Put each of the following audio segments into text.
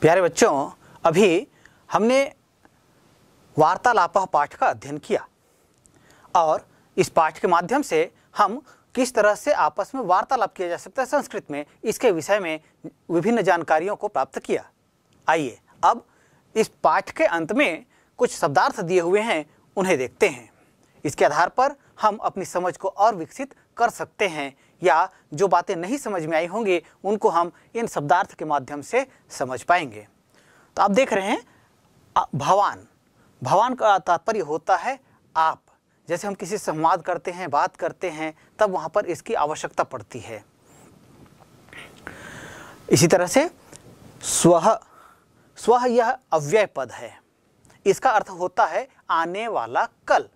प्यारे बच्चों अभी हमने वार्तालाप पाठ का अध्ययन किया और इस पाठ के माध्यम से हम किस तरह से आपस में वार्तालाप किया जा सकता है संस्कृत में इसके विषय में विभिन्न जानकारियों को प्राप्त किया आइए अब इस पाठ के अंत में कुछ शब्दार्थ दिए हुए हैं उन्हें देखते हैं इसके आधार पर हम अपनी समझ को और विकसित कर सकते हैं या जो बातें नहीं समझ में आई होंगी उनको हम इन शब्दार्थ के माध्यम से समझ पाएंगे तो आप देख रहे हैं भवान भवान का तात्पर्य होता है आप जैसे हम किसी से संवाद करते हैं बात करते हैं तब वहां पर इसकी आवश्यकता पड़ती है इसी तरह से स्व स्व यह अव्यय पद है इसका अर्थ होता है आने वाला कल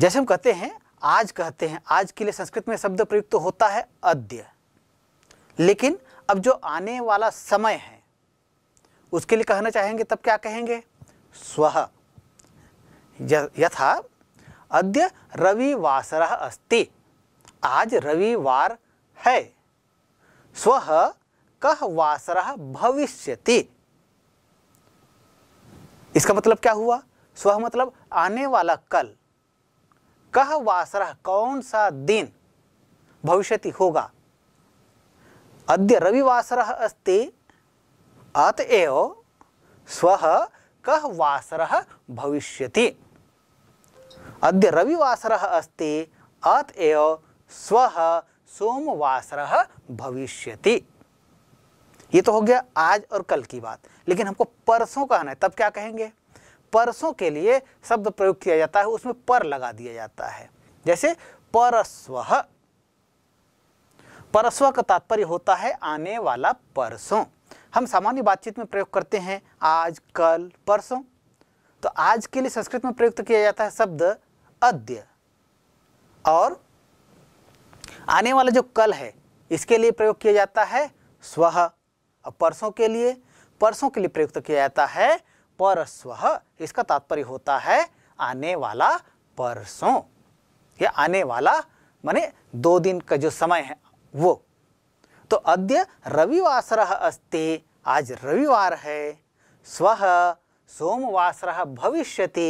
जैसे हम कहते हैं आज कहते हैं आज के लिए संस्कृत में शब्द प्रयुक्त तो होता है अद्य लेकिन अब जो आने वाला समय है उसके लिए कहना चाहेंगे तब क्या कहेंगे स्व यथा अद्य रविवासर अस्ति आज रविवार है स्व कह वासर भविष्यति इसका मतलब क्या हुआ स्व मतलब आने वाला कल कह वासरा कौन सा दिन भविष्यति होगा अद्य रविवासर अस्ति अत स्व श्वः भविष्य भविष्यति अद्य रविवासरः अस्ति अतएव स्व सोमवासर भविष्य भविष्यति ये तो हो गया आज और कल की बात लेकिन हमको परसों कहना है तब क्या कहेंगे परसों के लिए शब्द प्रयोग किया जाता है उसमें पर लगा दिया जाता है जैसे परस्व परस्व का तात्पर्य होता है आने वाला परसों हम सामान्य बातचीत में प्रयोग करते हैं आज कल परसों तो आज के लिए संस्कृत में प्रयुक्त किया जाता है शब्द अद्य और आने वाला जो कल है इसके लिए प्रयोग किया जाता है स्व और परसों के लिए परसों के लिए प्रयुक्त किया जाता है परस्व इसका तात्पर्य होता है आने वाला परसों या आने वाला माने दो दिन का जो समय है वो तो अद्य रविवासर अस्ति आज रविवार है स्व सोमवासर भविष्यति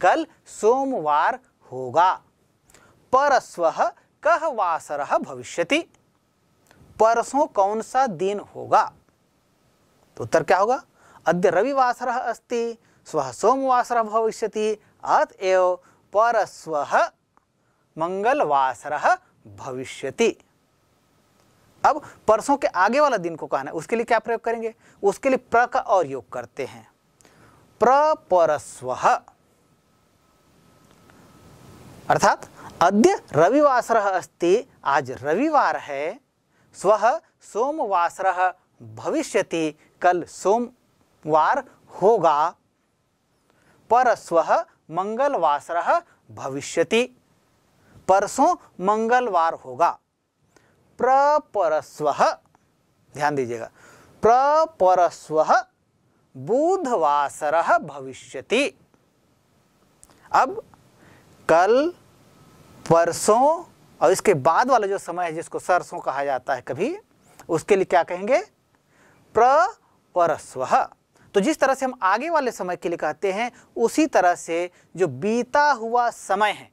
कल सोमवार होगा परस्व कह वासर भविष्यति परसों कौन सा दिन होगा तो उत्तर क्या होगा अद रविवासर अस्त श्वः भविष्य अतएव पर मंगलवासर भविष्य अब परसों के आगे वाला दिन को कहना है उसके लिए क्या प्रयोग करेंगे उसके लिए प्र का और योग करते हैं प्र परस्व अर्थात अद्य रविवासर अस्ति आज रविवार है स्व सोमवासर भविष्यति कल सोम वार होगा परस्व मंगलवासर भविष्यति परसों मंगलवार होगा प्रपरस्व ध्यान दीजिएगा प्रपरस्व बुधवासर भविष्यति अब कल परसों और इसके बाद वाला जो समय है जिसको सरसों कहा जाता है कभी उसके लिए क्या कहेंगे प्रपरस्व तो जिस तरह से हम आगे वाले समय के लिए कहते हैं उसी तरह से जो बीता हुआ समय है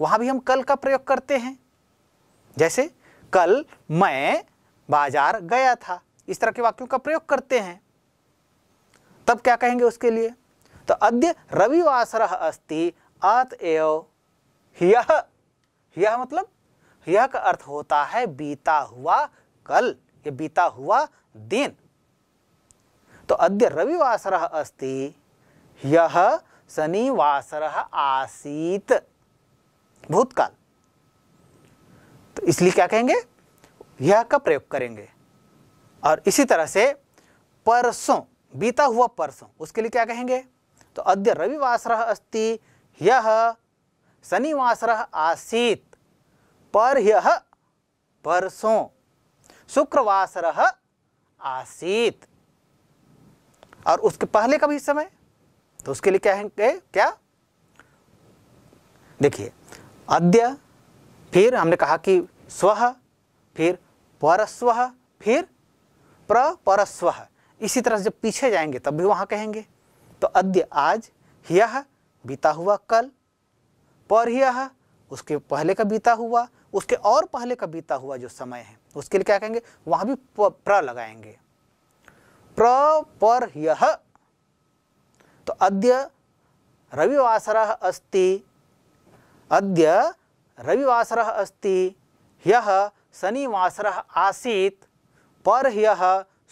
वहां भी हम कल का प्रयोग करते हैं जैसे कल मैं बाजार गया था इस तरह के वाक्यों का प्रयोग करते हैं तब क्या कहेंगे उसके लिए तो अद्य रविवासर अस्ति अतएव यह यह मतलब यह का अर्थ होता है बीता हुआ कल या बीता हुआ दिन तो अद्य रविवासर अस्त यनिवासर आसी आसीत भूतकाल तो इसलिए क्या कहेंगे यह का प्रयोग करेंगे और इसी तरह से परसों बीता हुआ परसों उसके लिए क्या कहेंगे तो अद्य रविवासर अस्ति यह शनिवासर आसीत पर यह परसों शुक्रवासर आसीत और उसके पहले का भी समय तो उसके लिए क्या है क्या देखिए अद्य फिर हमने कहा कि स्व फिर परस्व फिर प्रपरस्व इसी तरह जब पीछे जाएंगे तब भी वहाँ कहेंगे तो अद्य आज यह बीता हुआ कल पर यह उसके पहले का बीता हुआ उसके और पहले का बीता हुआ जो समय है उसके लिए क्या कहेंगे वहां भी प्र लगाएंगे प्रपर्य तो अद्य रविवासर अस्ति अद्य रविवासर अस्ति ह्यः आसी पर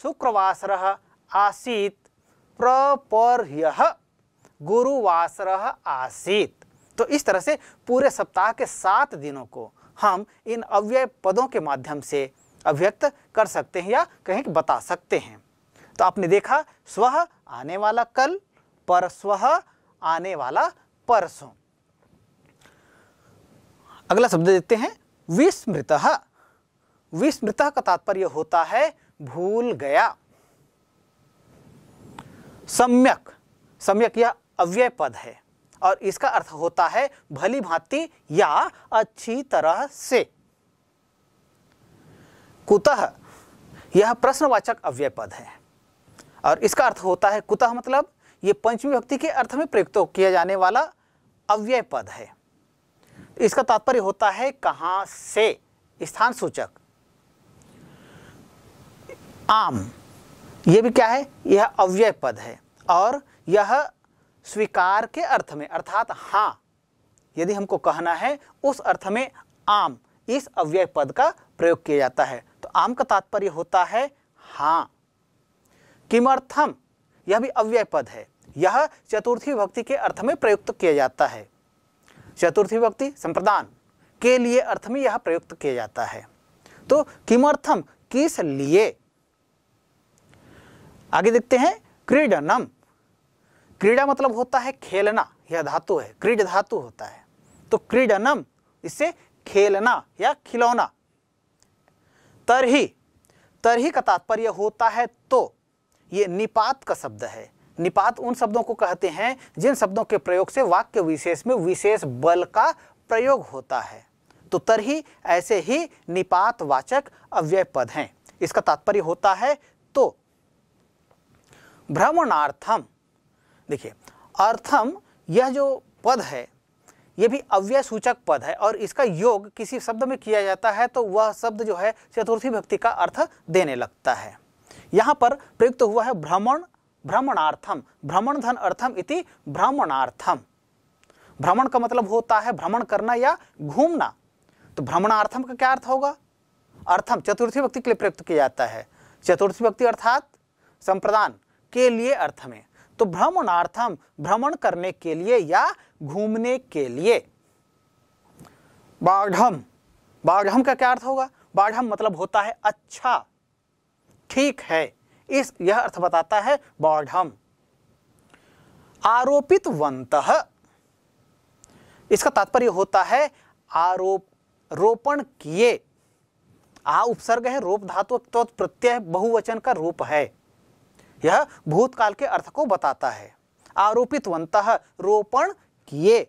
शुक्रवासर आसी प्रपर प्रपर्ह्यः गुरुवासर आसीत् तो इस तरह से पूरे सप्ताह के सात दिनों को हम इन अव्यय पदों के माध्यम से अभ्यक्त कर सकते हैं या कहीं बता सकते हैं तो आपने देखा स्व आने वाला कल परस्व आने वाला परसों अगला शब्द देखते हैं विस्मृत विस्मृत का तात्पर्य होता है भूल गया सम्यक सम्यक यह अव्यय पद है और इसका अर्थ होता है भली भांति या अच्छी तरह से कुतः यह प्रश्नवाचक अव्यय पद है और इसका अर्थ होता है कुतः मतलब ये पंचमी भक्ति के अर्थ में प्रयुक्त किया जाने वाला अव्यय पद है इसका तात्पर्य होता है कहां से स्थान सूचक आम यह भी क्या है यह अव्यय पद है और यह स्वीकार के अर्थ में अर्थात हां यदि हमको कहना है उस अर्थ में आम इस अव्यय पद का प्रयोग किया जाता है तो आम का तात्पर्य होता है हां किमर्थम यह भी अव्यय पद है यह चतुर्थी भक्ति के अर्थ में प्रयुक्त किया जाता है चतुर्थी भक्ति संप्रदान के लिए अर्थ में यह प्रयुक्त किया जाता है तो किमर्थम किस लिए आगे देखते हैं क्रीडनम क्रीडा मतलब होता है खेलना यह धातु है क्रीड धातु होता है तो क्रीडनम इससे खेलना या खिलौना तरही तरही का तात्पर्य होता है तो ये निपात का शब्द है निपात उन शब्दों को कहते हैं जिन शब्दों के प्रयोग से वाक्य विशेष में विशेष बल का प्रयोग होता है तो तरही ऐसे ही निपात वाचक अव्यय पद हैं इसका तात्पर्य होता है तो भ्रमणार्थम देखिए अर्थम यह जो पद है यह भी अव्यय सूचक पद है और इसका योग किसी शब्द में किया जाता है तो वह शब्द जो है चतुर्थी भक्ति का अर्थ देने लगता है यहाँ पर प्रयुक्त हुआ है भ्रमण भ्रमणार्थम भ्रमण धन अर्थम इति भ्रमणार्थम भ्रमण का मतलब होता है भ्रमण करना या घूमना तो भ्रमणार्थम का क्या अर्थ होगा अर्थम चतुर्थी व्यक्ति के लिए प्रयुक्त किया जाता है चतुर्थी व्यक्ति अर्थात संप्रदान के लिए अर्थ में तो भ्रमणार्थम भ्रमण करने के लिए या घूमने के लिए बाढ़ बाढ़ का क्या अर्थ होगा बाढ़ मतलब होता है अच्छा ठीक है इस यह अर्थ बताता है बौढ़म आरोपित वंत इसका तात्पर्य होता है आरोप रोपण किए आ उपसर्ग है रोप धातु तो प्रत्यय बहुवचन का रूप है यह भूतकाल के अर्थ को बताता है आरोपित वंत रोपण किए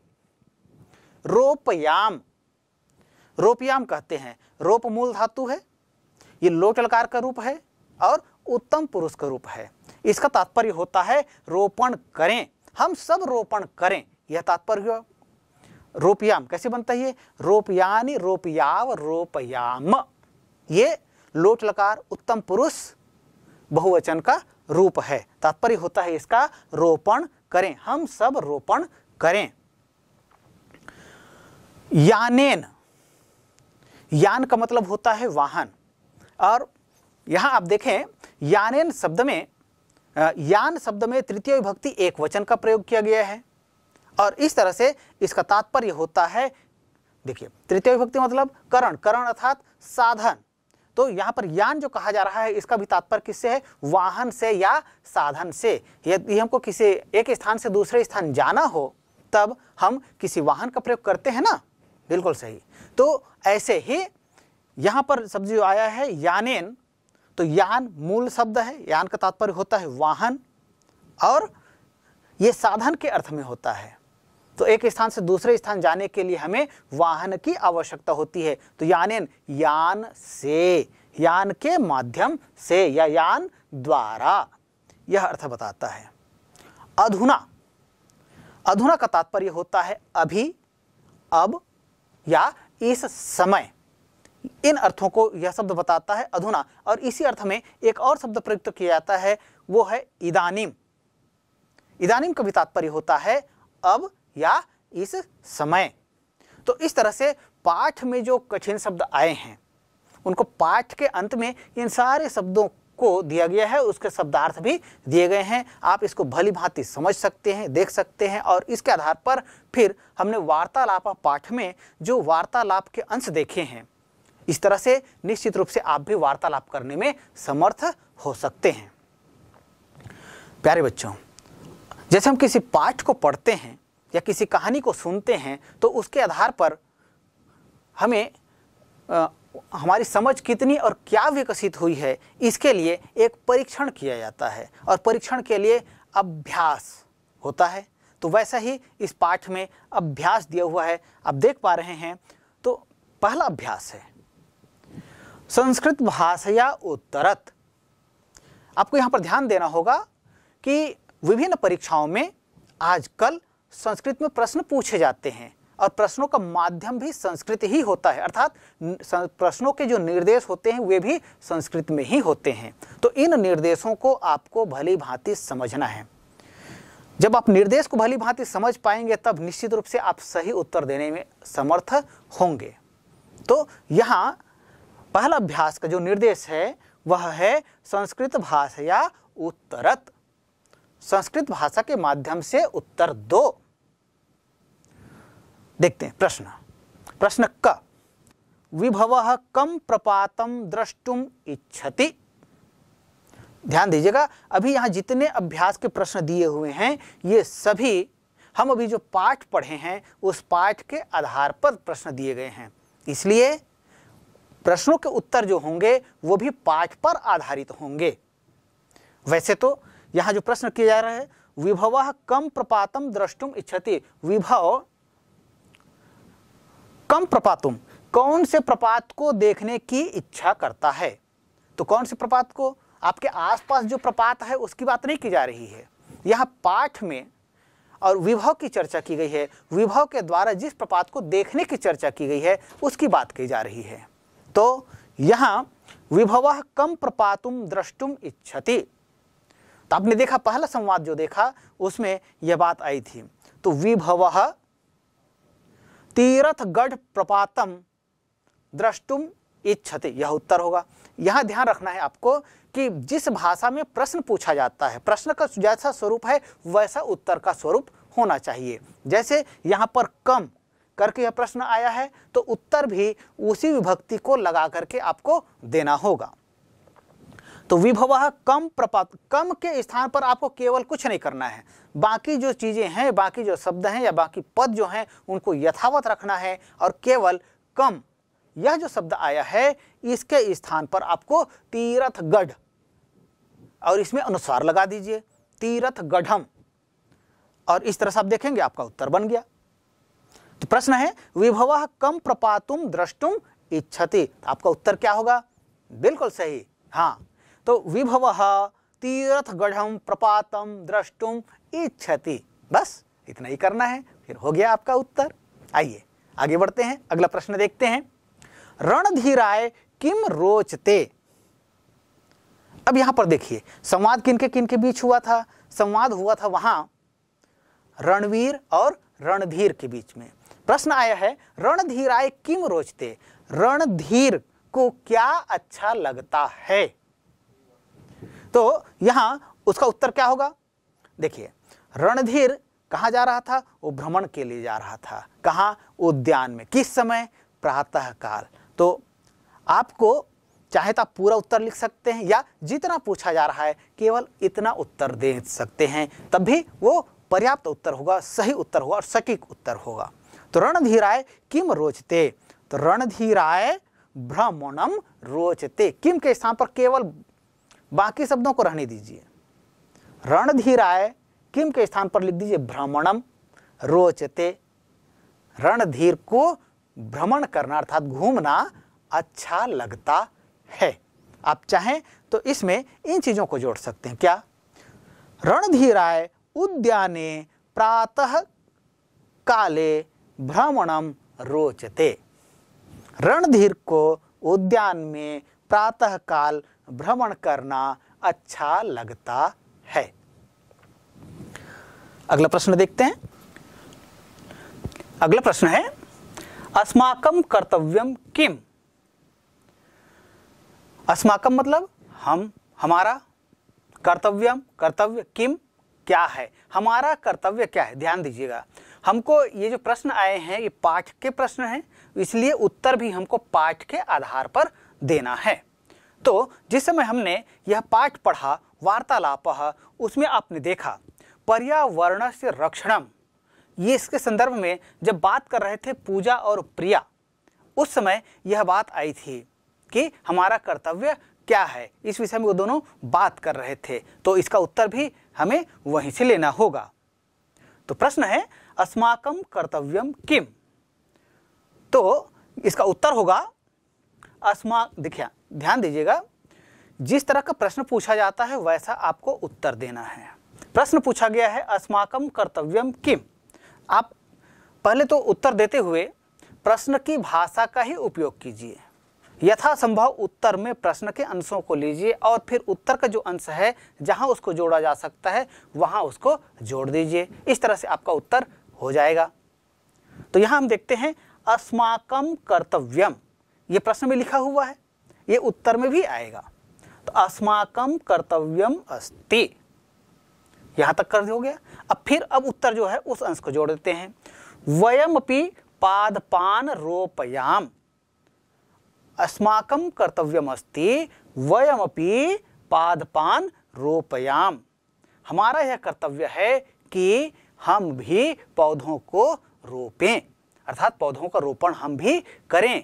रोपयाम रोपयाम कहते हैं रोप मूल धातु है यह लोटलकार का रूप है और उत्तम पुरुष का रूप है इसका तात्पर्य होता है रोपण करें हम सब रोपण करें यह तात्पर्य रोपयाम कैसे बनता है रोपयानी रोपयाव रोपयाम ये लोट लकार उत्तम पुरुष बहुवचन का रूप है तात्पर्य होता है इसका रोपण करें हम सब रोपण करें यानेन यान का मतलब होता है वाहन और यहाँ आप देखें यानेन शब्द में यान शब्द में तृतीय विभक्ति एक वचन का प्रयोग किया गया है और इस तरह से इसका तात्पर्य होता है देखिए तृतीय विभक्ति मतलब करण करण अर्थात साधन तो यहाँ पर यान जो कहा जा रहा है इसका भी तात्पर्य किससे है वाहन से या साधन से यदि हमको किसी एक स्थान से दूसरे स्थान जाना हो तब हम किसी वाहन का प्रयोग करते हैं ना बिल्कुल सही तो ऐसे ही यहाँ पर सब्जी आया है यानेन तो यान मूल शब्द है यान का तात्पर्य होता है वाहन और ये साधन के अर्थ में होता है तो एक स्थान से दूसरे स्थान जाने के लिए हमें वाहन की आवश्यकता होती है तो यान यान से यान के माध्यम से या यान द्वारा यह अर्थ बताता है अधुना अधुना का तात्पर्य होता है अभी अब या इस समय इन अर्थों को यह शब्द बताता है अधुना और इसी अर्थ में एक और शब्द प्रयुक्त किया जाता है वो है इदानीम इदानीम का भी तात्पर्य होता है अब या इस समय तो इस तरह से पाठ में जो कठिन शब्द आए हैं उनको पाठ के अंत में इन सारे शब्दों को दिया गया है उसके शब्दार्थ भी दिए गए हैं आप इसको भली भांति समझ सकते हैं देख सकते हैं और इसके आधार पर फिर हमने वार्तालाप पाठ में जो वार्तालाप के अंश देखे हैं इस तरह से निश्चित रूप से आप भी वार्तालाप करने में समर्थ हो सकते हैं प्यारे बच्चों जैसे हम किसी पाठ को पढ़ते हैं या किसी कहानी को सुनते हैं तो उसके आधार पर हमें आ, हमारी समझ कितनी और क्या विकसित हुई है इसके लिए एक परीक्षण किया जाता है और परीक्षण के लिए अभ्यास होता है तो वैसा ही इस पाठ में अभ्यास दिया हुआ है आप देख पा रहे हैं तो पहला अभ्यास है संस्कृत भाषया उत्तरत आपको यहाँ पर ध्यान देना होगा कि विभिन्न परीक्षाओं में आजकल संस्कृत में प्रश्न पूछे जाते हैं और प्रश्नों का माध्यम भी संस्कृत ही होता है अर्थात प्रश्नों के जो निर्देश होते हैं वे भी संस्कृत में ही होते हैं तो इन निर्देशों को आपको भली भांति समझना है जब आप निर्देश को भली भांति समझ पाएंगे तब निश्चित रूप से आप सही उत्तर देने में समर्थ होंगे तो यहाँ पहला अभ्यास का जो निर्देश है वह है संस्कृत या उत्तरत संस्कृत भाषा के माध्यम से उत्तर दो देखते हैं प्रश्न प्रश्न क विभव कम प्रपातम द्रष्टुम इच्छति ध्यान दीजिएगा अभी यहाँ जितने अभ्यास के प्रश्न दिए हुए हैं ये सभी हम अभी जो पाठ पढ़े हैं उस पाठ के आधार पर प्रश्न दिए गए हैं इसलिए प्रश्नों के उत्तर जो होंगे वो भी पाठ पर आधारित होंगे वैसे तो यहाँ जो प्रश्न किया जा रहा है विभव कम प्रपातम द्रष्टुम इच्छति विभव कम प्रपातुम कौन से प्रपात को देखने की इच्छा करता है तो कौन से प्रपात को आपके आसपास जो प्रपात है उसकी बात नहीं की जा रही है यहाँ पाठ में और विभव की चर्चा की गई है विभव के द्वारा जिस प्रपात को देखने की चर्चा की गई है उसकी बात की जा रही है तो यहाँ विभव कम प्रपातुम द्रष्टुम इच्छति तो आपने देखा पहला संवाद जो देखा उसमें यह बात आई थी तो विभव तीरथगढ़ प्रपातम द्रष्टुम इच्छते यह उत्तर होगा यहाँ ध्यान रखना है आपको कि जिस भाषा में प्रश्न पूछा जाता है प्रश्न का जैसा स्वरूप है वैसा उत्तर का स्वरूप होना चाहिए जैसे यहाँ पर कम करके यह प्रश्न आया है तो उत्तर भी उसी विभक्ति को लगा करके आपको देना होगा तो विभव कम प्रपात कम के स्थान पर आपको केवल कुछ नहीं करना है बाकी जो चीज़ें हैं बाकी जो शब्द हैं या बाकी पद जो हैं उनको यथावत रखना है और केवल कम यह जो शब्द आया है इसके स्थान पर आपको तीरथगढ़ और इसमें अनुस्वार लगा दीजिए तीरथगढ़म और इस तरह से आप देखेंगे आपका उत्तर बन गया तो प्रश्न है विभव कम प्रपातुम द्रष्टुम इच्छति तो आपका उत्तर क्या होगा बिल्कुल सही हाँ तो विभव तीर्थ गढ़म प्रपातम द्रष्टुम इच्छति बस इतना ही करना है फिर हो गया आपका उत्तर आइए आगे बढ़ते हैं अगला प्रश्न देखते हैं रणधीराय किम रोचते अब यहां पर देखिए संवाद किनके किनके बीच हुआ था संवाद हुआ था वहां रणवीर और रणधीर के बीच में प्रश्न आया है रणधीराय किम रोचते रणधीर को क्या अच्छा लगता है तो यहां उसका उत्तर क्या होगा देखिए रणधीर कहा जा रहा था वो भ्रमण के लिए जा रहा था कहा उद्यान में किस समय प्रातःकाल तो आपको चाहे तो आप पूरा उत्तर लिख सकते हैं या जितना पूछा जा रहा है केवल इतना उत्तर दे सकते हैं तब भी वो पर्याप्त उत्तर होगा सही उत्तर होगा और सटीक उत्तर होगा तो रणधीराय किम रोचते तो रणधीराय भ्रमणम रोचते किम के स्थान पर केवल बाकी शब्दों को रहने दीजिए रणधीराय किम के स्थान पर लिख दीजिए भ्रमणम रोचते रणधीर को भ्रमण करना अर्थात घूमना अच्छा लगता है आप चाहें तो इसमें इन चीज़ों को जोड़ सकते हैं क्या रणधीराय उद्याने प्रातः काले भ्रमणम रोचते रणधीर को उद्यान में प्रातःकाल भ्रमण करना अच्छा लगता है अगला प्रश्न देखते हैं अगला प्रश्न है अस्माकम कर्तव्यम किम अस्माकम मतलब हम हमारा कर्तव्यम कर्तव्य किम क्या है हमारा कर्तव्य क्या है ध्यान दीजिएगा हमको ये जो प्रश्न आए हैं ये पाठ के प्रश्न हैं इसलिए उत्तर भी हमको पाठ के आधार पर देना है तो जिस समय हमने यह पाठ पढ़ा वार्तालाप उसमें आपने देखा पर्यावरण से रक्षणम ये इसके संदर्भ में जब बात कर रहे थे पूजा और प्रिया उस समय यह बात आई थी कि हमारा कर्तव्य क्या है इस विषय में वो दोनों बात कर रहे थे तो इसका उत्तर भी हमें वहीं से लेना होगा तो प्रश्न है अस्माकम कर्तव्यम किम तो इसका उत्तर होगा अस्मा देखिए ध्यान दीजिएगा जिस तरह का प्रश्न पूछा जाता है वैसा आपको उत्तर देना है प्रश्न पूछा गया है अस्माकम कर्तव्यम किम आप पहले तो उत्तर देते हुए प्रश्न की भाषा का ही उपयोग कीजिए यथासंभव उत्तर में प्रश्न के अंशों को लीजिए और फिर उत्तर का जो अंश है जहां उसको जोड़ा जा सकता है वहां उसको जोड़ दीजिए इस तरह से आपका उत्तर हो जाएगा तो यहां हम देखते हैं अस्माकम कर्तव्यम यह प्रश्न में लिखा हुआ है ये उत्तर में भी आएगा तो अस्माकम कर्तव्यम अस्ति यहाँ तक कर हो गया अब फिर अब उत्तर जो है उस अंश को जोड़ देते हैं वयम अपी पादपान रोपयाम अस्माकम कर्तव्यम अस्ति वयम अपी पादपान रोपयाम हमारा यह कर्तव्य है कि हम भी पौधों को रोपें अर्थात पौधों का रोपण हम भी करें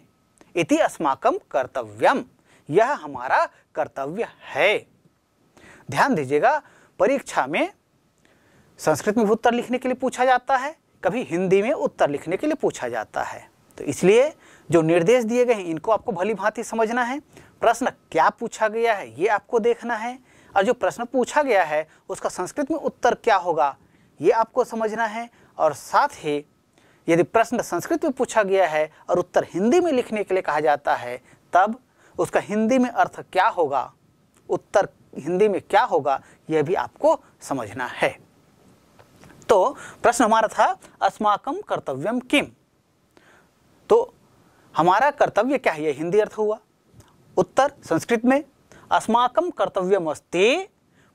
इति अस्माकम कर्तव्यम यह हमारा कर्तव्य है ध्यान दीजिएगा परीक्षा में संस्कृत में उत्तर लिखने के लिए पूछा जाता है कभी हिंदी में उत्तर लिखने के लिए पूछा जाता है तो इसलिए जो निर्देश दिए गए हैं इनको आपको भली भांति समझना है प्रश्न क्या पूछा गया है ये आपको देखना है और जो प्रश्न पूछा गया है उसका संस्कृत में उत्तर क्या होगा ये आपको समझना है और साथ ही यदि प्रश्न संस्कृत में पूछा गया है और उत्तर हिंदी में लिखने के लिए कहा जाता है तब उसका हिंदी में अर्थ क्या होगा उत्तर हिंदी में क्या होगा यह भी आपको समझना है तो प्रश्न हमारा था अस्माकम कर्तव्यम किम तो हमारा कर्तव्य क्या है यह हिंदी अर्थ हुआ उत्तर संस्कृत में अस्माकम कर्तव्यम अस्ते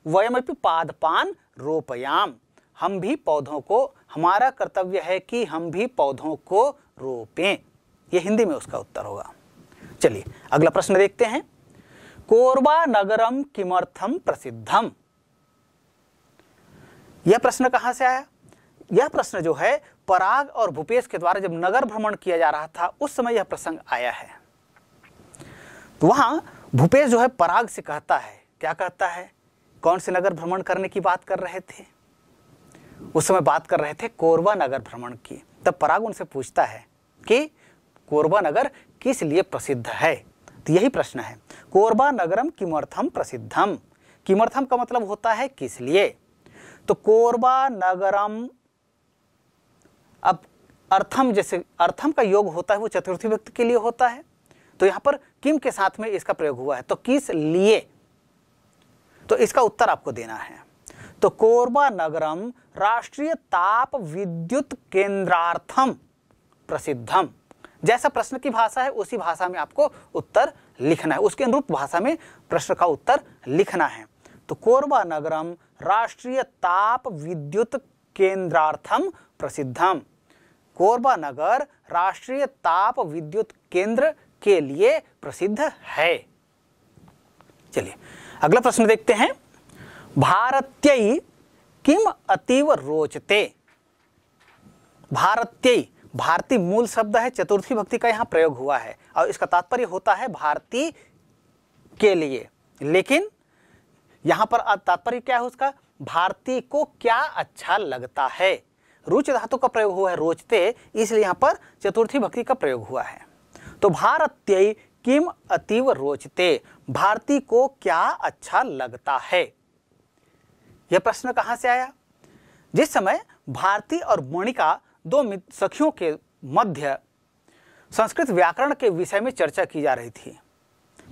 वयमपि पादपान रोपयाम हम भी पौधों को हमारा कर्तव्य है कि हम भी पौधों को रोपें यह हिंदी में उसका उत्तर होगा चलिए अगला प्रश्न देखते हैं कोरबा नगरम किमर्थम प्रसिद्धम यह प्रश्न कहां से आया यह प्रश्न जो है पराग और भूपेश के द्वारा जब नगर भ्रमण किया जा रहा था उस समय यह प्रसंग आया है तो वहां भूपेश जो है पराग से कहता है क्या कहता है कौन से नगर भ्रमण करने की बात कर रहे थे उस समय बात कर रहे थे कोरबा नगर भ्रमण की तब पराग उनसे पूछता है कि कोरबा नगर किस लिए प्रसिद्ध है तो यही प्रश्न है कोरबा नगरम किमर्थम प्रसिद्धम किमर्थम का मतलब होता है किस लिए तो कोरबा नगरम अब अर्थम जैसे अर्थम का योग होता है वो चतुर्थी व्यक्ति के लिए होता है तो यहां पर किम के साथ में इसका प्रयोग हुआ है तो किस लिए तो इसका उत्तर आपको देना है तो कोरबा नगरम राष्ट्रीय ताप विद्युत केंद्रार्थम प्रसिद्धम जैसा प्रश्न की भाषा है उसी भाषा में आपको उत्तर लिखना है उसके अनुरूप भाषा में प्रश्न का उत्तर लिखना है तो कोरबा नगरम राष्ट्रीय ताप विद्युत केंद्रार्थम प्रसिद्धम कोरबा नगर राष्ट्रीय ताप विद्युत केंद्र के लिए प्रसिद्ध है चलिए अगला प्रश्न देखते हैं भारत्य किम अतीव रोचते भारतीय भारतीय मूल शब्द है चतुर्थी भक्ति का यहाँ प्रयोग हुआ है और इसका तात्पर्य होता है भारती के लिए लेकिन यहाँ पर तात्पर्य क्या है उसका भारती को क्या अच्छा लगता है रुच धातु का प्रयोग हुआ है रोचते इसलिए यहाँ पर चतुर्थी भक्ति का प्रयोग हुआ है तो भारतीय किम अतीव रोचते भारती को क्या अच्छा लगता है यह प्रश्न कहाँ से आया जिस समय भारती और मणिका दो सखियों के मध्य संस्कृत व्याकरण के विषय में चर्चा की जा रही थी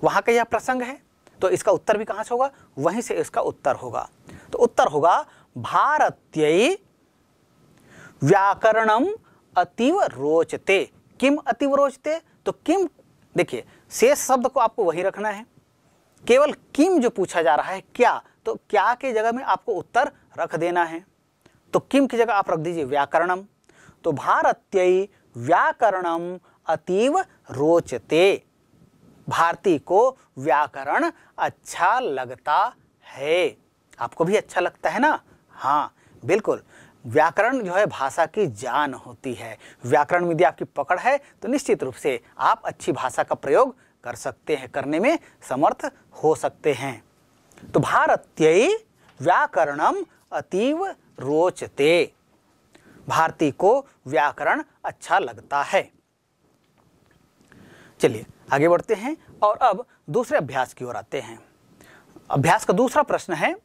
वहाँ का यह प्रसंग है तो इसका उत्तर भी कहाँ से होगा वहीं से इसका उत्तर होगा तो उत्तर होगा भारतीय व्याकरणम अतीव रोचते किम अतीव रोचते तो किम देखिए शेष शब्द को आपको वहीं रखना है केवल किम जो पूछा जा रहा है क्या तो क्या के जगह में आपको उत्तर रख देना है तो किम की जगह आप रख दीजिए व्याकरणम तो भारतीय व्याकरणम अतीव रोचते भारती को व्याकरण अच्छा लगता है आपको भी अच्छा लगता है ना हाँ बिल्कुल व्याकरण जो है भाषा की जान होती है व्याकरण यदि आपकी पकड़ है तो निश्चित रूप से आप अच्छी भाषा का प्रयोग कर सकते हैं करने में समर्थ हो सकते हैं तो भारतीय व्याकरणम अतीव रोचते भारती को व्याकरण अच्छा लगता है चलिए आगे बढ़ते हैं और अब दूसरे अभ्यास की ओर आते हैं अभ्यास का दूसरा प्रश्न है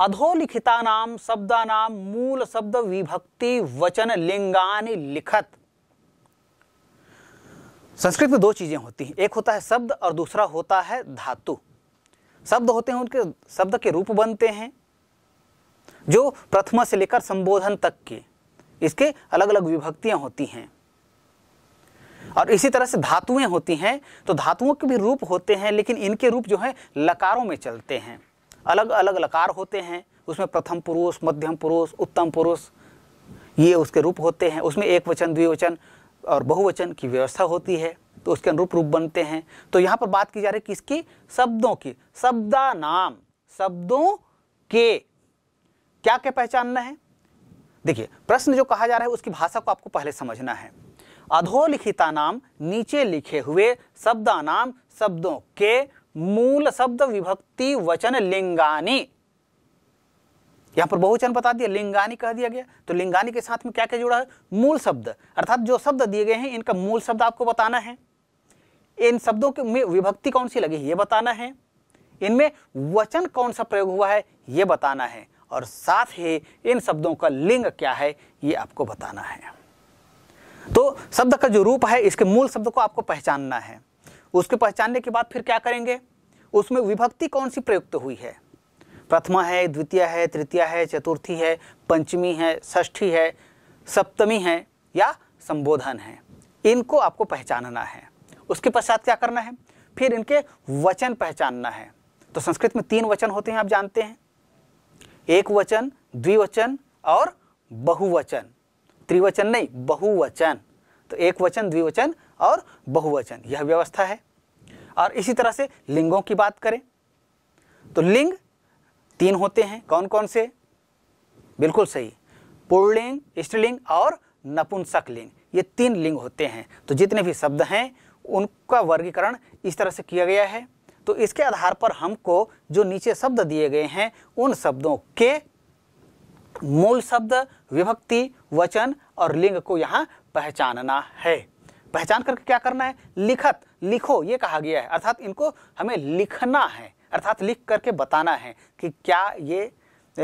अधोलिखिता नाम शब्दा नाम मूल शब्द विभक्ति वचन लिंगान लिखत संस्कृत में दो चीज़ें होती हैं एक होता है शब्द और दूसरा होता है धातु शब्द होते हैं उनके शब्द के रूप बनते हैं जो प्रथमा से लेकर संबोधन तक के इसके अलग अलग विभक्तियां होती हैं और इसी तरह से धातुएं होती हैं तो धातुओं के भी रूप होते हैं लेकिन इनके रूप जो है लकारों में चलते हैं अलग अलग लकार होते हैं उसमें प्रथम पुरुष मध्यम पुरुष उत्तम पुरुष ये उसके रूप होते हैं उसमें एक वचन द्विवचन और बहुवचन की व्यवस्था होती है तो उसके अनुरूप रूप बनते हैं तो यहाँ पर बात की जा रही है किसकी शब्दों की शब्दा नाम शब्दों के क्या क्या पहचानना है देखिए प्रश्न जो कहा जा रहा है उसकी भाषा को आपको पहले समझना है अधोलिखिता नाम नीचे लिखे हुए शब्दा नाम शब्दों के मूल शब्द विभक्ति वचन लिंगानी यहाँ पर बहुचन बता दिया लिंगानी कह दिया गया तो लिंगानी के साथ में क्या क्या जुड़ा है मूल शब्द अर्थात जो शब्द दिए गए हैं इनका मूल शब्द आपको बताना है इन शब्दों के में विभक्ति कौन सी लगी ये बताना है इनमें वचन कौन सा प्रयोग हुआ है ये बताना है और साथ ही इन शब्दों का लिंग क्या है ये आपको बताना है तो शब्द का जो रूप है इसके मूल शब्द को आपको पहचानना है उसके पहचानने के बाद फिर क्या करेंगे उसमें विभक्ति कौन सी प्रयुक्त हुई है प्रथमा है द्वितीय है तृतीय है चतुर्थी है पंचमी है षष्ठी है सप्तमी है या संबोधन है इनको आपको पहचानना है उसके पश्चात क्या करना है फिर इनके वचन पहचानना है तो संस्कृत में तीन वचन होते हैं आप जानते हैं एक वचन द्विवचन और बहुवचन त्रिवचन नहीं बहुवचन तो एक वचन द्विवचन और बहुवचन यह व्यवस्था है और इसी तरह से लिंगों की बात करें तो लिंग तीन होते हैं कौन कौन से बिल्कुल सही पुल्लिंग स्त्रीलिंग और नपुंसक लिंग ये तीन लिंग होते हैं तो जितने भी शब्द हैं उनका वर्गीकरण इस तरह से किया गया है तो इसके आधार पर हमको जो नीचे शब्द दिए गए हैं उन शब्दों के मूल शब्द विभक्ति वचन और लिंग को यहाँ पहचानना है पहचान करके क्या करना है लिखत लिखो ये कहा गया है अर्थात इनको हमें लिखना है अर्थात लिख करके बताना है कि क्या ये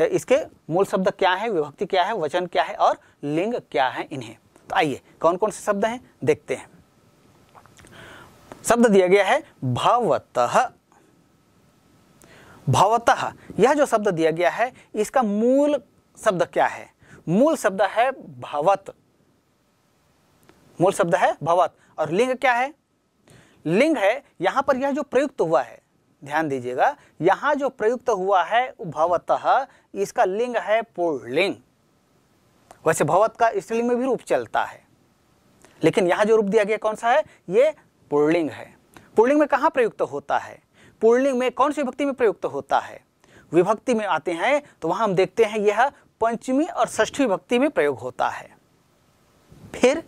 इसके मूल शब्द क्या है विभक्ति क्या है वचन क्या है और लिंग क्या है इन्हें तो आइए कौन कौन से शब्द हैं देखते हैं शब्द दिया गया है भवतः भवतः यह जो शब्द दिया गया है इसका मूल शब्द क्या है मूल शब्द है भवत मूल शब्द है भवत और लिंग क्या है लिंग है यहां पर यह जो प्रयुक्त हुआ है ध्यान दीजिएगा यहां जो प्रयुक्त हुआ है भवत इसका लिंग है पुर्लिंग वैसे भवत का स्त्रीलिंग में भी रूप चलता है लेकिन यहां जो रूप दिया गया कौन सा है ये पुर्लिंग है पुर्लिंग में कहा प्रयुक्त होता है पुर्लिंग में कौन सी विभक्ति में प्रयुक्त होता है विभक्ति में आते हैं तो वहां हम देखते हैं यह पंचमी और ष्ठी विभक्ति में प्रयोग होता है फिर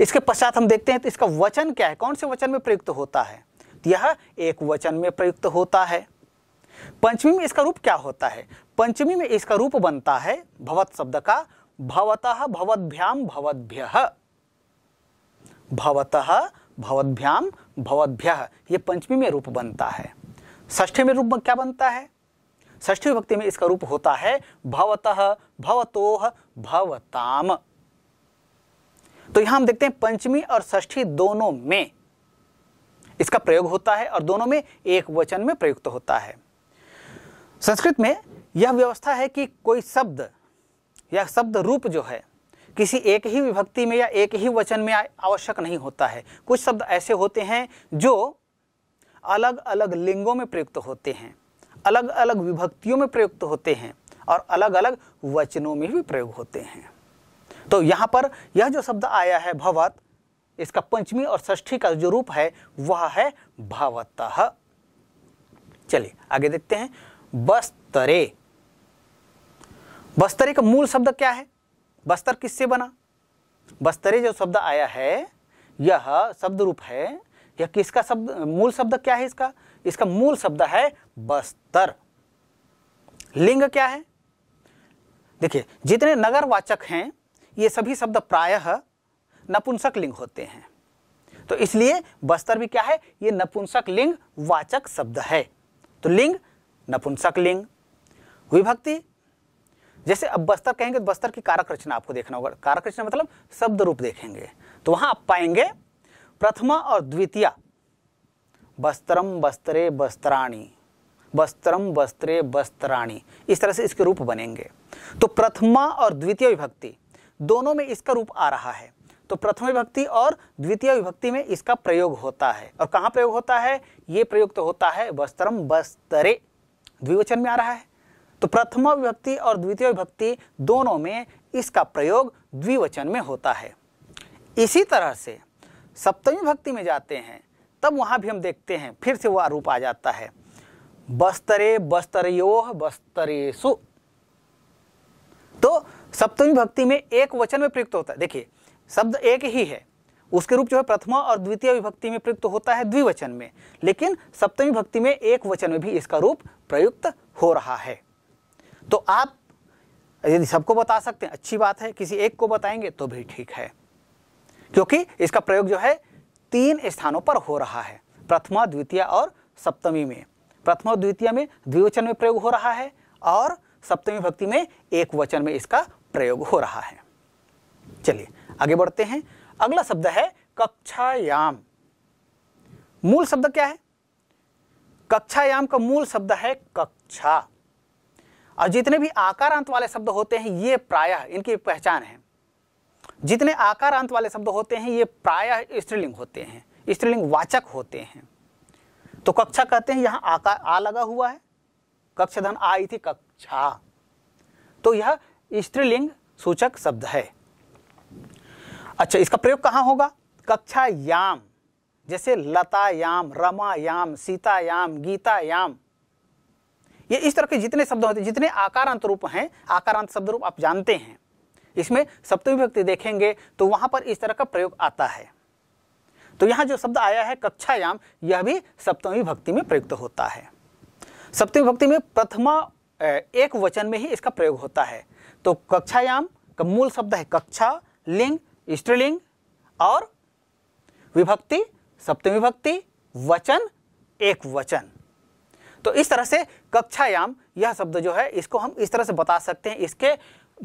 इसके पश्चात हम देखते हैं तो इसका वचन क्या है कौन से वचन में प्रयुक्त होता है यह एक वचन में प्रयुक्त होता है पंचमी में इसका रूप क्या होता है पंचमी में इसका रूप बनता है भवत शब्द का भवत भवद्याम भवद्य भवत भवद्याम भवद्य यह पंचमी में रूप बनता है ष्ठी में रूप क्या बनता है ष्ठी विभक्ति में इसका रूप होता है भवत भवतोह भवताम तो यहां हम देखते हैं पंचमी और ष्ठी दोनों में इसका प्रयोग होता है और दोनों में एक वचन में प्रयुक्त तो होता है संस्कृत में यह व्यवस्था है कि कोई शब्द या शब्द रूप जो है किसी एक ही विभक्ति में या एक ही वचन में आवश्यक नहीं होता है कुछ शब्द ऐसे होते हैं जो अलग अलग लिंगों में प्रयुक्त तो होते हैं अलग अलग विभक्तियों में प्रयुक्त तो होते हैं और अलग अलग वचनों में भी प्रयोग होते हैं तो यहाँ पर यह जो शब्द आया है भवत इसका पंचमी और ष्ठी का जो रूप है वह है भावत चलिए आगे देखते हैं बस्तरे बस्तरे का मूल शब्द क्या है बस्तर किससे बना बस्तरे जो शब्द आया है यह शब्द रूप है यह किसका शब्द मूल शब्द क्या है इसका इसका मूल शब्द है बस्तर लिंग क्या है देखिए जितने नगर वाचक हैं ये सभी शब्द प्रायः नपुंसक लिंग होते हैं तो इसलिए बस्तर भी क्या है ये नपुंसक लिंग वाचक शब्द है तो लिंग नपुंसक लिंग विभक्ति जैसे अब बस्तर कहेंगे तो बस्तर की कारक रचना आपको देखना होगा कारक रचना मतलब शब्द रूप देखेंगे तो वहां आप पाएंगे प्रथमा और द्वितीय बस्तरम बस्तरे बस्त्राणी बस्त्रम बस्त्रे बस्त्राणी इस तरह से इसके रूप बनेंगे तो प्रथमा और द्वितीय विभक्ति दोनों में इसका रूप आ रहा है तो प्रथम विभक्ति और द्वितीय विभक्ति में इसका प्रयोग होता है और कहाँ प्रयोग होता है ये प्रयोग तो होता है वस्त्रम वस्तरे द्विवचन में आ रहा है तो प्रथम विभक्ति और द्वितीय विभक्ति दोनों में इसका प्रयोग द्विवचन में होता है इसी तरह से सप्तमी भक्ति में जाते हैं तब वहाँ भी हम देखते हैं फिर से वह रूप आ जाता है बस्तरे बस्तरयो बस्तरेसु तो सप्तमी भक्ति में एक वचन में प्रयुक्त होता है देखिए शब्द एक ही है उसके रूप जो है प्रथमा और द्वितीय विभक्ति में प्रयुक्त होता है द्विवचन में लेकिन सप्तमी भक्ति में एक वचन में भी इसका रूप प्रयुक्त हो रहा है तो आप यदि सबको बता सकते हैं अच्छी बात है किसी एक को बताएंगे तो भी ठीक है क्योंकि इसका प्रयोग जो है तीन स्थानों पर हो रहा है प्रथमा द्वितीय और सप्तमी में प्रथमा द्वितीय में द्विवचन में प्रयोग हो रहा है और सप्तमी भक्ति में एक वचन में इसका प्रयोग हो रहा है चलिए आगे बढ़ते हैं अगला शब्द है कक्षायाम मूल शब्द क्या है कक्षायाम का मूल शब्द है कक्षा और जितने भी आकारांत वाले शब्द होते हैं ये प्रायः इनकी पहचान है जितने आकारांत वाले शब्द होते हैं ये प्रायः स्त्रीलिंग होते हैं स्त्रीलिंग वाचक होते हैं तो कक्षा कहते हैं यहां आकार आ लगा हुआ है कक्षाधन आई थी कक्षा तो यह स्त्रीलिंग सूचक शब्द है अच्छा इसका प्रयोग कहाँ होगा कक्षा याम जैसे लतायाम रमायाम सीतायाम गीतायाम ये इस तरह के जितने शब्द होते हैं जितने आकारांत रूप हैं आकारांत शब्द रूप आप जानते हैं इसमें सप्तमी व्यक्ति देखेंगे तो वहां पर इस तरह का प्रयोग आता है तो यहाँ जो शब्द आया है कक्षायाम यह भी सप्तमी भक्ति में प्रयुक्त होता है सप्तमी भक्ति में प्रथमा एक वचन में ही इसका प्रयोग होता है तो कक्षायाम का मूल शब्द है कक्षा लिंग स्त्रीलिंग और विभक्ति सप्तम विभक्ति वचन एक वचन तो इस तरह से कक्षायाम यह शब्द जो है इसको हम इस तरह से बता सकते हैं इसके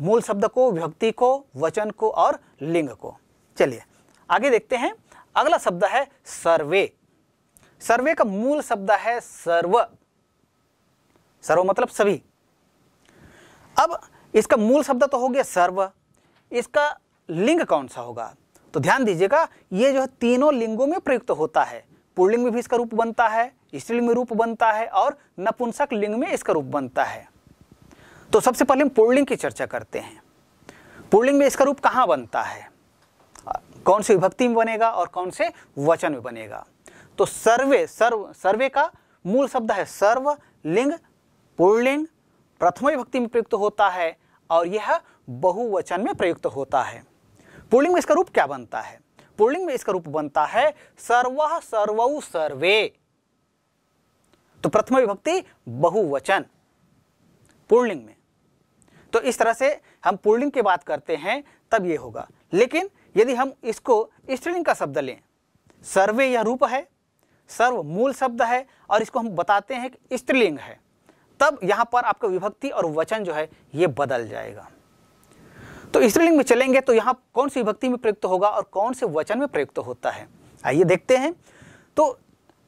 मूल शब्द को विभक्ति को वचन को और लिंग को चलिए आगे देखते हैं अगला शब्द है सर्वे सर्वे का मूल शब्द है सर्व सर्व मतलब सभी अब इसका मूल शब्द तो हो गया सर्व इसका लिंग कौन सा होगा तो ध्यान दीजिएगा ये जो है तीनों लिंगों में प्रयुक्त होता है पुणलिंग में भी इसका रूप बनता है स्त्रीलिंग में रूप बनता है और नपुंसक लिंग में इसका रूप बनता है तो सबसे पहले हम पुणलिंग की चर्चा करते हैं पुणलिंग में इसका रूप कहाँ बनता है कौन से विभक्ति में बनेगा और कौन से वचन में बनेगा तो सर्वे सर्व सर्वे का मूल शब्द है सर्व लिंग पुल्लिंग प्रथम विभक्ति में प्रयुक्त होता है और यह बहुवचन में प्रयुक्त होता है पुल्लिंग में इसका रूप क्या बनता है पुल्लिंग में इसका रूप बनता है सर्व सर्व सर्वे तो प्रथम विभक्ति बहुवचन पुल्लिंग में तो इस तरह से हम पुल्लिंग की बात करते हैं तब यह होगा लेकिन यदि हम इसको स्त्रीलिंग का शब्द लें सर्वे यह रूप है सर्व मूल शब्द है और इसको हम बताते हैं कि स्त्रीलिंग है तब यहां पर आपका विभक्ति और वचन जो है यह बदल जाएगा तो स्त्रीलिंग में चलेंगे तो यहाँ कौन सी विभक्ति में प्रयुक्त होगा और कौन से वचन में प्रयुक्त होता है आइए देखते हैं तो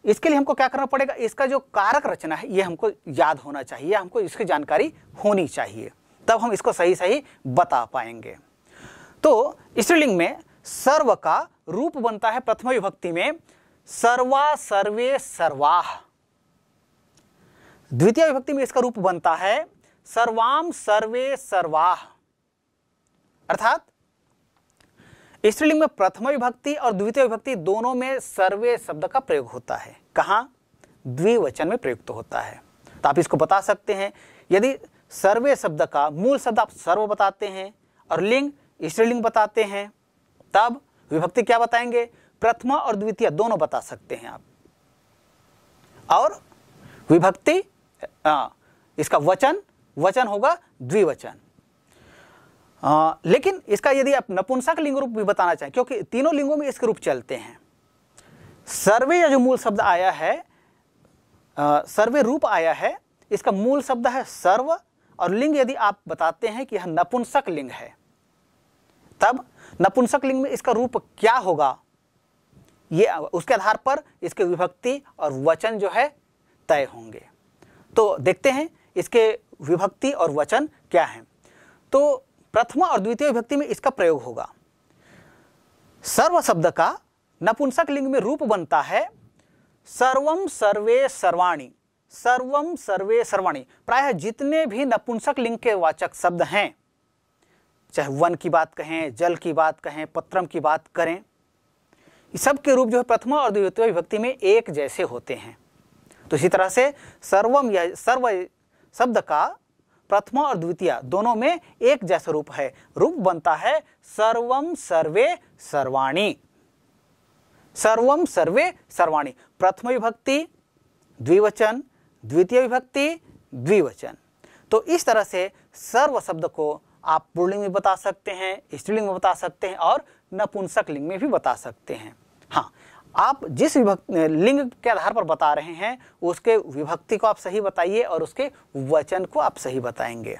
इसके लिए हमको क्या करना पड़ेगा इसका जो कारक रचना है ये हमको याद होना चाहिए हमको इसकी जानकारी होनी चाहिए तब हम इसको सही सही बता पाएंगे तो स्त्रीलिंग में सर्व का रूप बनता है प्रथम विभक्ति में सर्वा सर्वे सर्वाह द्वितीय विभक्ति में इसका रूप बनता है सर्वाम सर्वे सर्वाह अर्थात स्त्रीलिंग में प्रथम विभक्ति और द्वितीय विभक्ति दोनों में सर्वे शब्द का प्रयोग होता है कहा द्विवचन में प्रयुक्त होता है तो आप इसको बता सकते हैं यदि सर्वे शब्द का मूल शब्द आप सर्व बताते हैं और लिंग स्त्रीलिंग बताते हैं तब विभक्ति क्या बताएंगे प्रथमा और द्वितीय दोनों बता सकते हैं आप और विभक्ति आ, हाँ, इसका वचन वचन होगा द्विवचन आ, लेकिन इसका यदि आप नपुंसक लिंग रूप भी बताना चाहें क्योंकि तीनों लिंगों में इसके रूप चलते हैं सर्वे या जो मूल शब्द आया है आ, सर्वे रूप आया है इसका मूल शब्द है सर्व और लिंग यदि आप बताते हैं कि यह नपुंसक लिंग है तब नपुंसक लिंग में इसका रूप क्या होगा ये उसके आधार पर इसके विभक्ति और वचन जो है तय होंगे तो देखते हैं इसके विभक्ति और वचन क्या हैं तो प्रथम और द्वितीय विभक्ति में इसका प्रयोग होगा सर्व शब्द का नपुंसक लिंग में रूप बनता है सर्वम सर्वे सर्वाणी सर्वम सर्वे सर्वाणी प्रायः जितने भी नपुंसक लिंग के वाचक शब्द हैं चाहे वन की बात कहें जल की बात कहें पत्रम की बात करें सब के रूप जो है प्रथमा और द्वितीय विभक्ति में एक जैसे होते हैं तो इसी तरह से सर्वम या सर्व शब्द का प्रथम और द्वितीय दोनों में एक जैसा रूप है रूप बनता है सर्वम सर्वे सर्वाणी सर्वम सर्वे सर्वाणी प्रथम विभक्ति द्विवचन द्वितीय विभक्ति द्विवचन तो इस तरह से सर्व शब्द को आप पुल्लिंग में बता सकते हैं स्त्रीलिंग में बता सकते हैं और नपुंसक लिंग में भी बता सकते हैं हाँ आप जिस विभक्ति लिंग के आधार पर बता रहे हैं उसके विभक्ति को आप सही बताइए और उसके वचन को आप सही बताएंगे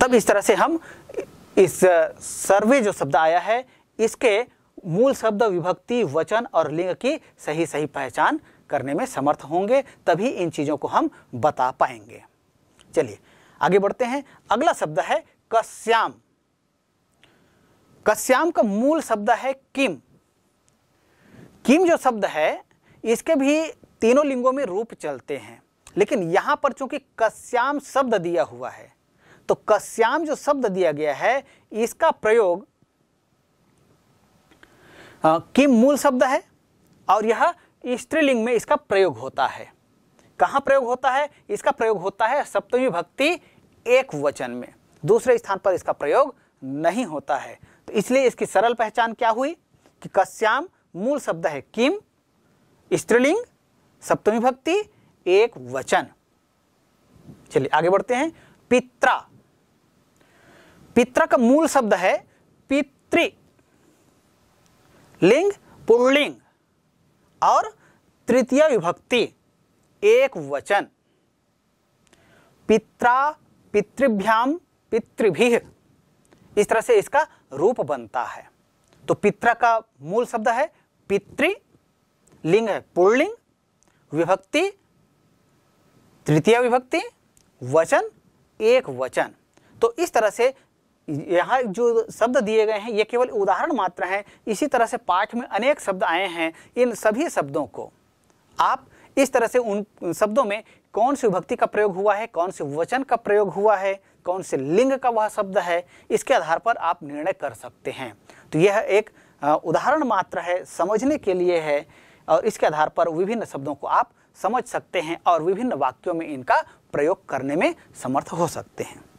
तब इस तरह से हम इस सर्वे जो शब्द आया है इसके मूल शब्द विभक्ति वचन और लिंग की सही सही पहचान करने में समर्थ होंगे तभी इन चीज़ों को हम बता पाएंगे चलिए आगे बढ़ते हैं अगला शब्द है कश्याम कश्याम का मूल शब्द है किम किम जो शब्द है इसके भी तीनों लिंगों में रूप चलते हैं लेकिन यहां पर चूंकि कश्याम शब्द दिया हुआ है तो कश्याम जो शब्द दिया गया है इसका प्रयोग किम मूल शब्द है और यह स्त्रीलिंग में इसका प्रयोग होता है कहां प्रयोग होता है इसका प्रयोग होता है सप्तमी भक्ति एक वचन में दूसरे स्थान पर इसका प्रयोग नहीं होता है तो इसलिए इसकी सरल पहचान क्या हुई कि कश्याम मूल शब्द है किम स्त्रीलिंग सप्तमी भक्ति एक वचन चलिए आगे बढ़ते हैं पित्रा पित्रा का मूल शब्द है पितृ लिंग पुरलिंग और तृतीय विभक्ति एक वचन पित्रा पितृभ्याम पितृभि इस तरह से इसका रूप बनता है तो पित्रा का मूल शब्द है पितृ लिंग है पुरलिंग विभक्ति तृतीय विभक्ति वचन एक वचन तो इस तरह से यहाँ जो शब्द दिए गए हैं ये केवल उदाहरण मात्र हैं इसी तरह से पाठ में अनेक शब्द आए हैं इन सभी शब्दों को आप इस तरह से उन शब्दों में कौन सी विभक्ति का प्रयोग हुआ है कौन से वचन का प्रयोग हुआ है कौन से लिंग का वह शब्द है इसके आधार पर आप निर्णय कर सकते हैं तो यह एक उदाहरण मात्र है समझने के लिए है और इसके आधार पर विभिन्न शब्दों को आप समझ सकते हैं और विभिन्न वाक्यों में इनका प्रयोग करने में समर्थ हो सकते हैं